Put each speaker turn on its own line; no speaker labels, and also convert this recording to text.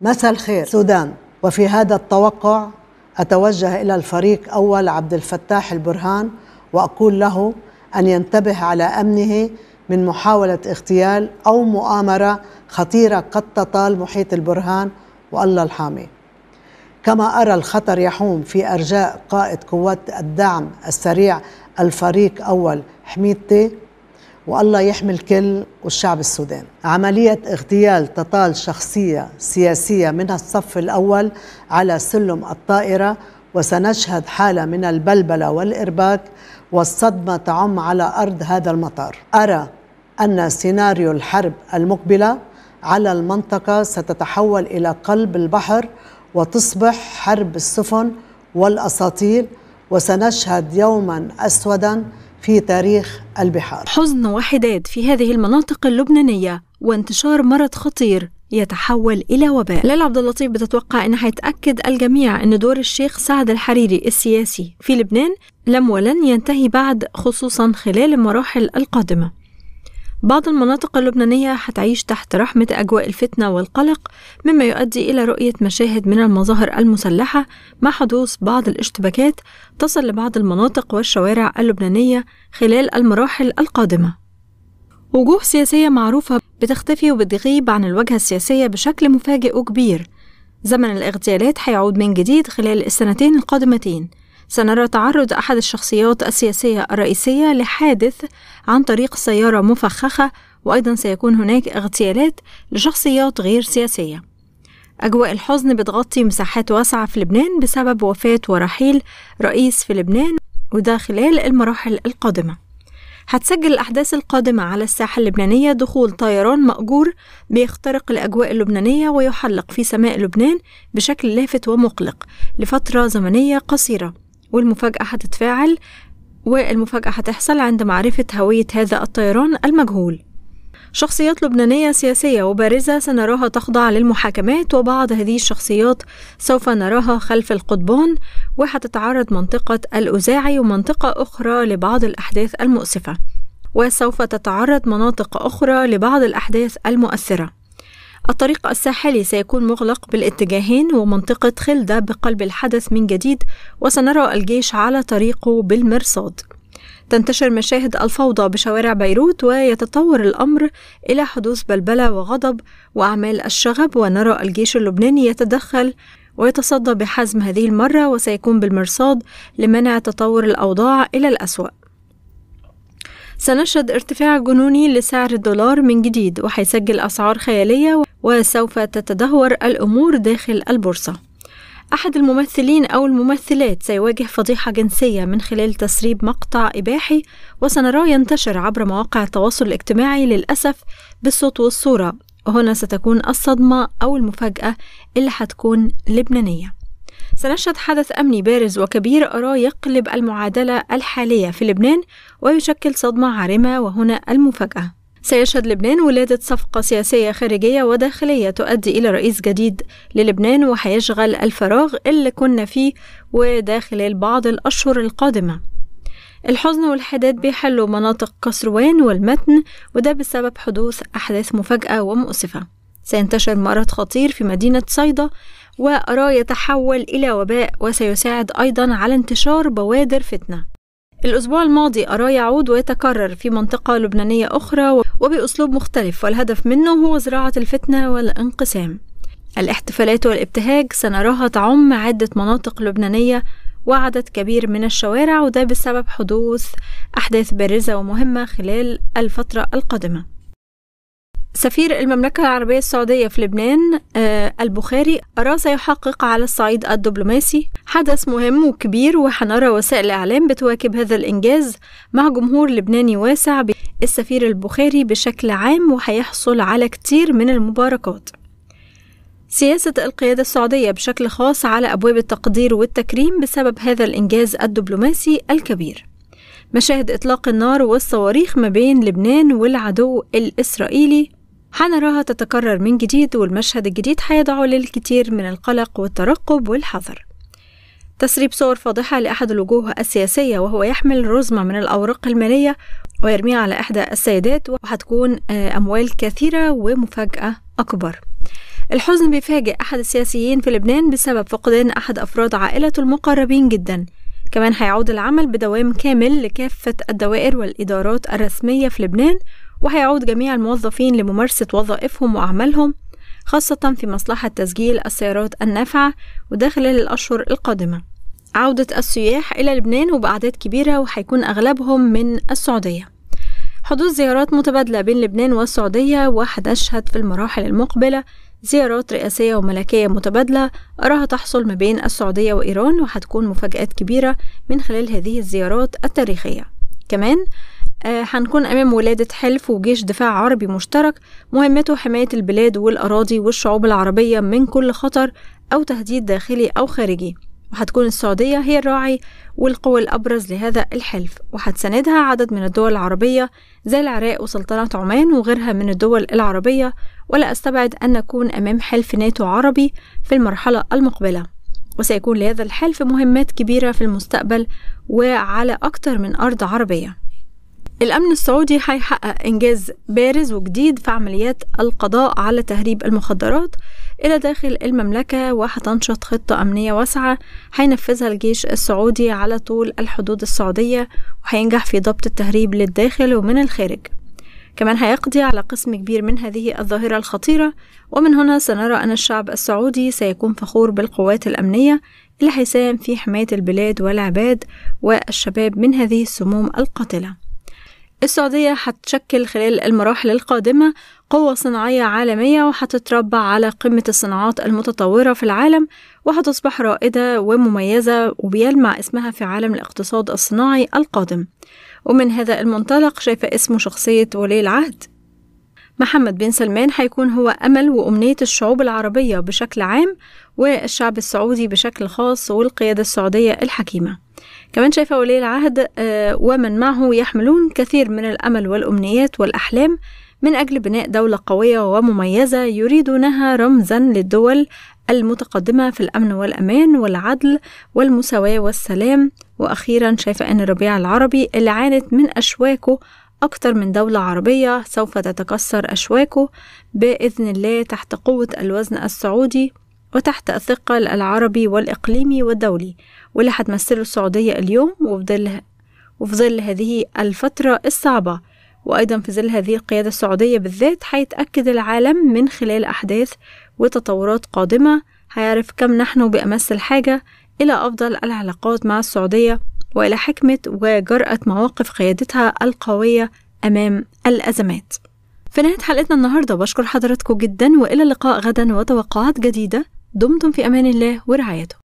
مساء الخير سودان وفي هذا التوقع أتوجه إلى الفريق أول عبد الفتاح البرهان وأقول له أن ينتبه على أمنه من محاولة اغتيال أو مؤامرة خطيرة قد تطال محيط البرهان والله الحامي كما أرى الخطر يحوم في أرجاء قائد قوات الدعم السريع الفريق أول حميدتي والله يحمي الكل والشعب السوداني عملية اغتيال تطال شخصية سياسية من الصف الأول على سلم الطائرة وسنشهد حالة من البلبلة والإرباك والصدمة تعم على أرض هذا المطار أرى أن سيناريو الحرب المقبلة على المنطقة ستتحول إلى قلب البحر وتصبح حرب السفن والأساطيل وسنشهد يوما أسودا في تاريخ البحار حزن وحداد
في هذه المناطق اللبنانية وانتشار مرض خطير يتحول إلى وباء ليلى عبد اللطيف بتتوقع أن هيتأكد الجميع أن دور الشيخ سعد الحريري السياسي في لبنان لم ولن ينتهي بعد خصوصا خلال المراحل القادمة بعض المناطق اللبنانية هتعيش تحت رحمة أجواء الفتنة والقلق مما يؤدي إلى رؤية مشاهد من المظاهر المسلحة مع حدوث بعض الاشتباكات تصل لبعض المناطق والشوارع اللبنانية خلال المراحل القادمة وجوه سياسية معروفة بتختفي وبتغيب عن الواجهة السياسية بشكل مفاجئ وكبير زمن الاغتيالات هيعود من جديد خلال السنتين القادمتين سنرى تعرض أحد الشخصيات السياسية الرئيسية لحادث عن طريق سيارة مفخخة وأيضا سيكون هناك اغتيالات لشخصيات غير سياسية أجواء الحزن بتغطي مساحات واسعة في لبنان بسبب وفاة ورحيل رئيس في لبنان وده خلال المراحل القادمة هتسجل الأحداث القادمة على الساحة اللبنانية دخول طيران مأجور بيخترق الأجواء اللبنانية ويحلق في سماء لبنان بشكل لافت ومقلق لفترة زمنية قصيرة والمفاجأة هتتفاعل والمفاجأة هتحصل عند معرفة هوية هذا الطيران المجهول شخصيات لبنانية سياسية وبارزة سنراها تخضع للمحاكمات وبعض هذه الشخصيات سوف نراها خلف القضبان وهتتعرض منطقة الأزاعي ومنطقة أخرى لبعض الأحداث المؤسفة وسوف تتعرض مناطق أخرى لبعض الأحداث المؤثرة الطريق الساحلي سيكون مغلق بالاتجاهين ومنطقة خلدة بقلب الحدث من جديد وسنرى الجيش على طريقه بالمرصاد تنتشر مشاهد الفوضى بشوارع بيروت ويتطور الأمر إلى حدوث بلبلة وغضب وأعمال الشغب ونرى الجيش اللبناني يتدخل ويتصدى بحزم هذه المرة وسيكون بالمرصاد لمنع تطور الأوضاع إلى الأسوأ سنشهد ارتفاع جنوني لسعر الدولار من جديد وحيسجل أسعار خيالية وسوف تتدهور الأمور داخل البورصة أحد الممثلين أو الممثلات سيواجه فضيحة جنسية من خلال تسريب مقطع إباحي وسنراه ينتشر عبر مواقع التواصل الاجتماعي للأسف بالصوت والصورة وهنا ستكون الصدمة أو المفاجأة اللي هتكون لبنانية سنشهد حدث أمني بارز وكبير أراه يقلب المعادلة الحالية في لبنان ويشكل صدمة عارمة وهنا المفاجأة سيشهد لبنان ولادة صفقة سياسية خارجية وداخلية تؤدي إلى رئيس جديد للبنان وهيشغل الفراغ اللي كنا فيه وداخل خلال بعض الأشهر القادمة الحزن والحداد بيحلوا مناطق قسروان والمتن وده بسبب حدوث أحداث مفاجأة ومؤسفة سينتشر مرض خطير في مدينة صيدا وأرى يتحول إلى وباء وسيساعد أيضا على انتشار بوادر فتنة الأسبوع الماضي أرى يعود ويتكرر في منطقة لبنانية أخرى وبأسلوب مختلف والهدف منه هو زراعة الفتنة والانقسام الاحتفالات والابتهاج سنراها تعم عدة مناطق لبنانية وعدد كبير من الشوارع وده بسبب حدوث أحداث بارزة ومهمة خلال الفترة القادمة سفير المملكة العربية السعودية في لبنان آه، البخاري أرى سيحقق على الصعيد الدبلوماسي حدث مهم وكبير وحنرى وسائل الإعلام بتواكب هذا الإنجاز مع جمهور لبناني واسع السفير البخاري بشكل عام وهيحصل على كتير من المباركات سياسة القيادة السعودية بشكل خاص على أبواب التقدير والتكريم بسبب هذا الإنجاز الدبلوماسي الكبير مشاهد إطلاق النار والصواريخ ما بين لبنان والعدو الإسرائيلي هنراها تتكرر من جديد والمشهد الجديد هيدعو للكثير من القلق والترقب والحذر تسريب صور فاضحة لأحد الوجوه السياسية وهو يحمل رزمة من الأوراق المالية ويرميها على إحدى السيدات وهتكون آه، أموال كثيرة ومفاجأة أكبر الحزن بيفاجئ أحد السياسيين في لبنان بسبب فقدان أحد أفراد عائلته المقربين جدا كمان هيعود العمل بدوام كامل لكافة الدوائر والإدارات الرسمية في لبنان وهيعود جميع الموظفين لممارسة وظائفهم وأعمالهم خاصة في مصلحة تسجيل السيارات النافعة وده خلال الأشهر القادمة عودة السياح إلى لبنان وبأعداد كبيرة وهيكون أغلبهم من السعودية حدوث زيارات متبادلة بين لبنان والسعودية وهتشهد في المراحل المقبلة زيارات رئاسية وملكية متبادلة أراها تحصل ما بين السعودية وإيران وهتكون مفاجآت كبيرة من خلال هذه الزيارات التاريخية كمان هنكون آه، أمام ولادة حلف وجيش دفاع عربي مشترك مهمته حماية البلاد والأراضي والشعوب العربية من كل خطر أو تهديد داخلي أو خارجي وهتكون السعودية هي الراعي والقوى الأبرز لهذا الحلف وهتساندها عدد من الدول العربية زي العراق وسلطنة عمان وغيرها من الدول العربية ولا أستبعد أن نكون أمام حلف ناتو عربي في المرحلة المقبلة وسيكون لهذا الحلف مهمات كبيرة في المستقبل وعلى أكتر من أرض عربية الأمن السعودي هيحقق إنجاز بارز وجديد في عمليات القضاء على تهريب المخدرات إلى داخل المملكة وهتنشط خطة أمنية واسعة هينفذها الجيش السعودي على طول الحدود السعودية وهينجح في ضبط التهريب للداخل ومن الخارج كمان هيقضي على قسم كبير من هذه الظاهرة الخطيرة ومن هنا سنرى أن الشعب السعودي سيكون فخور بالقوات الأمنية اللي هيساهم في حماية البلاد والعباد والشباب من هذه السموم القاتلة السعودية هتشكل خلال المراحل القادمة قوة صناعية عالمية وهتتربع على قمة الصناعات المتطورة في العالم وهتصبح رائدة ومميزة وبيلمع اسمها في عالم الاقتصاد الصناعي القادم ومن هذا المنطلق شايفة اسم شخصية ولي العهد محمد بن سلمان هيكون هو أمل وأمنية الشعوب العربية بشكل عام والشعب السعودي بشكل خاص والقيادة السعودية الحكيمة كمان شايفة ولي العهد آه، ومن معه يحملون كثير من الأمل والأمنيات والأحلام من أجل بناء دولة قوية ومميزة يريدونها رمزا للدول المتقدمة في الأمن والأمان والعدل والمساواة والسلام وأخيرا شايفة أن الربيع العربي اللي عانت من أشواكه أكتر من دولة عربية سوف تتكسر أشواكه بإذن الله تحت قوة الوزن السعودي وتحت الثقل العربي والإقليمي والدولي واللي هتمثله السعودية اليوم وفي ظل هذه الفترة الصعبة وأيضا في ظل هذه القيادة السعودية بالذات هيتأكد العالم من خلال أحداث وتطورات قادمة هيعرف كم نحن بأمس الحاجة إلى أفضل العلاقات مع السعودية وإلى حكمة وجرأة مواقف قيادتها القوية أمام الأزمات في نهاية حلقتنا النهاردة بشكر حضراتكم جدا وإلى اللقاء غدا وتوقعات جديدة دمتم في أمان الله ورعايته